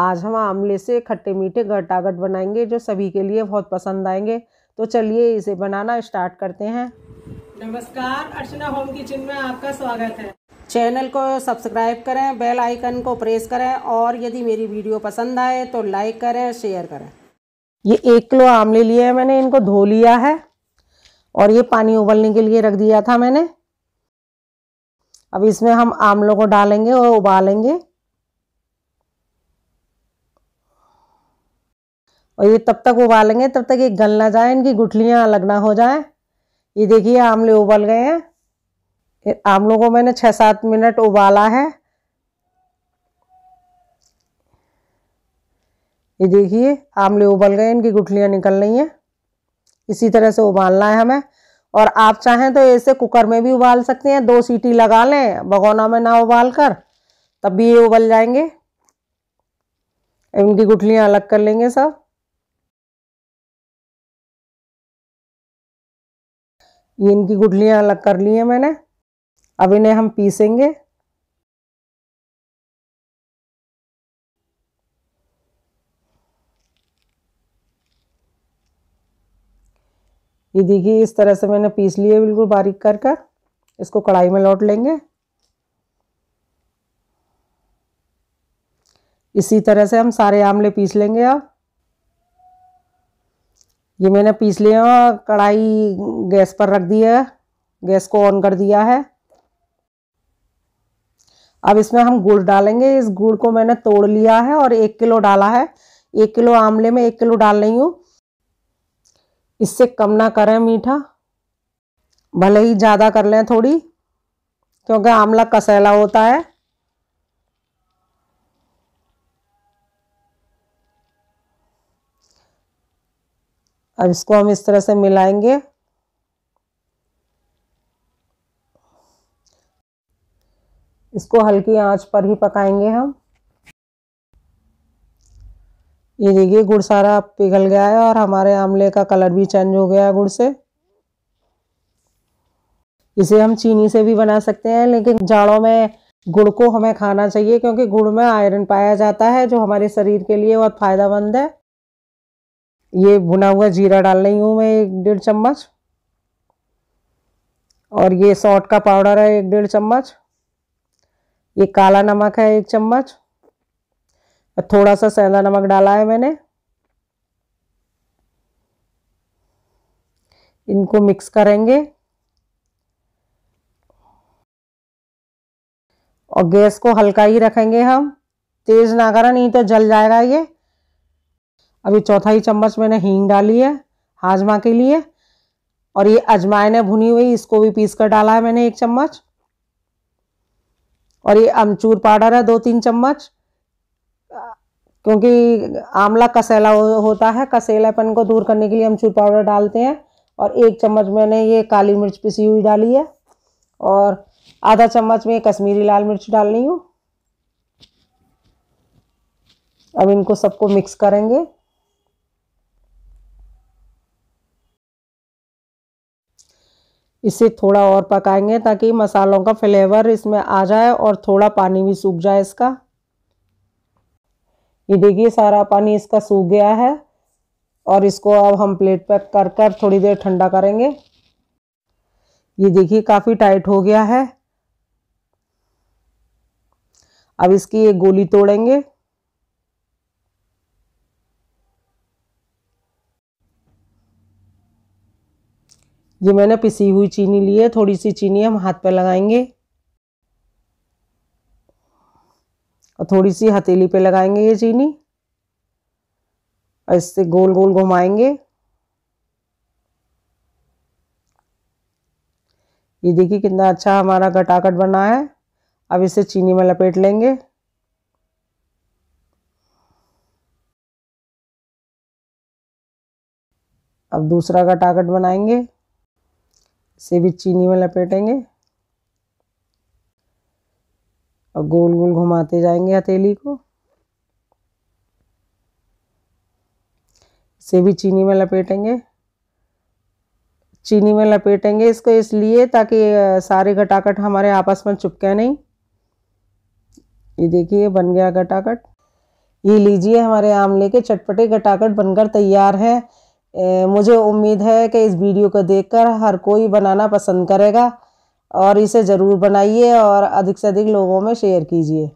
आज हम आमले से खट्टे मीठे घटाघट बनाएंगे जो सभी के लिए बहुत पसंद आएंगे तो चलिए इसे बनाना स्टार्ट करते हैं नमस्कार अर्चना होम किचन में आपका स्वागत है चैनल को सब्सक्राइब करें बेल आइकन को प्रेस करें और यदि मेरी वीडियो पसंद आए तो लाइक करें शेयर करें ये एक किलो आमले लिए हैं मैंने इनको धो लिया है और ये पानी उबलने के लिए रख दिया था मैंने अब इसमें हम आमलों को डालेंगे और उबालेंगे और ये तब तक उबालेंगे तब तक ये गल ना जाए इनकी गुठलियाँ अलग ना हो जाए ये देखिए आमले उबल गए हैं आमलों को मैंने छः सात मिनट उबाला है ये देखिए आमले उबल गए इनकी गुठलियाँ निकल रही हैं इसी तरह से उबालना है हमें और आप चाहें तो ऐसे कुकर में भी उबाल सकते हैं दो सीटी लगा लें भगोना में ना उबाल कर तब भी ये उबल जाएंगे इनकी गुठलियाँ अलग कर लेंगे सब ये इनकी गुठलियाँ अलग कर ली हैं मैंने अब इन्हें हम पीसेंगे ये देखिए इस तरह से मैंने पीस लिए बिल्कुल बारीक कर कर इसको कढ़ाई में लौट लेंगे इसी तरह से हम सारे आमले पीस लेंगे आप ये मैंने पीस लिया कढ़ाई गैस पर रख दी है गैस को ऑन कर दिया है अब इसमें हम गुड़ डालेंगे इस गुड़ को मैंने तोड़ लिया है और एक किलो डाला है एक किलो आमले में एक किलो डाल रही हूँ इससे कम ना करें मीठा भले ही ज़्यादा कर लें थोड़ी क्योंकि आमला कसैला होता है अब इसको हम इस तरह से मिलाएंगे इसको हल्की आंच पर ही पकाएंगे हम ये देखिए गुड़ सारा पिघल गया है और हमारे आमले का कलर भी चेंज हो गया है गुड़ से इसे हम चीनी से भी बना सकते हैं लेकिन जाड़ों में गुड़ को हमें खाना चाहिए क्योंकि गुड़ में आयरन पाया जाता है जो हमारे शरीर के लिए बहुत फ़ायदेमंद है ये भुना हुआ जीरा डाल रही हूँ मैं एक डेढ़ चम्मच और ये सौट का पाउडर है एक डेढ़ चम्मच ये काला नमक है एक चम्मच थोड़ा सा सेंधा नमक डाला है मैंने इनको मिक्स करेंगे और गैस को हल्का ही रखेंगे हम तेज़ ना करा नहीं तो जल जाएगा ये अभी चौथाई चम्मच मैंने हींग डाली है हाजमा के लिए और ये अजवाइन है भुनी हुई इसको भी पीस कर डाला है मैंने एक चम्मच और ये अमचूर पाउडर है दो तीन चम्मच क्योंकि आंवला कसेला हो, होता है कसेलापन को दूर करने के लिए अमचूर पाउडर डालते हैं और एक चम्मच मैंने ये काली मिर्च पिसी हुई डाली है और आधा चम्मच में कश्मीरी लाल मिर्च डाल रही हूँ अब इनको सबको मिक्स करेंगे इसे थोड़ा और पकाएंगे ताकि मसालों का फ्लेवर इसमें आ जाए और थोड़ा पानी भी सूख जाए इसका ये देखिए सारा पानी इसका सूख गया है और इसको अब हम प्लेट पैक कर कर थोड़ी देर ठंडा करेंगे ये देखिए काफ़ी टाइट हो गया है अब इसकी एक गोली तोड़ेंगे ये मैंने पिसी हुई चीनी ली है थोड़ी सी चीनी हम हाथ पे लगाएंगे और थोड़ी सी हथेली पे लगाएंगे ये चीनी और इससे गोल गोल घुमाएंगे ये देखिए कितना अच्छा हमारा घटाकट बना है अब इसे चीनी में लपेट लेंगे अब दूसरा घटाकट बनाएंगे से भी चीनी में लपेटेंगे और गोल गोल घुमाते जाएंगे हथेली को से भी चीनी में लपेटेंगे चीनी में लपेटेंगे इसको इसलिए ताकि सारे घटाकट हमारे आपस में चुपके नहीं ये देखिए बन गया घटाकट ये लीजिए हमारे आमले के चटपटे घटाकट बनकर तैयार है मुझे उम्मीद है कि इस वीडियो को देखकर हर कोई बनाना पसंद करेगा और इसे ज़रूर बनाइए और अधिक से अधिक लोगों में शेयर कीजिए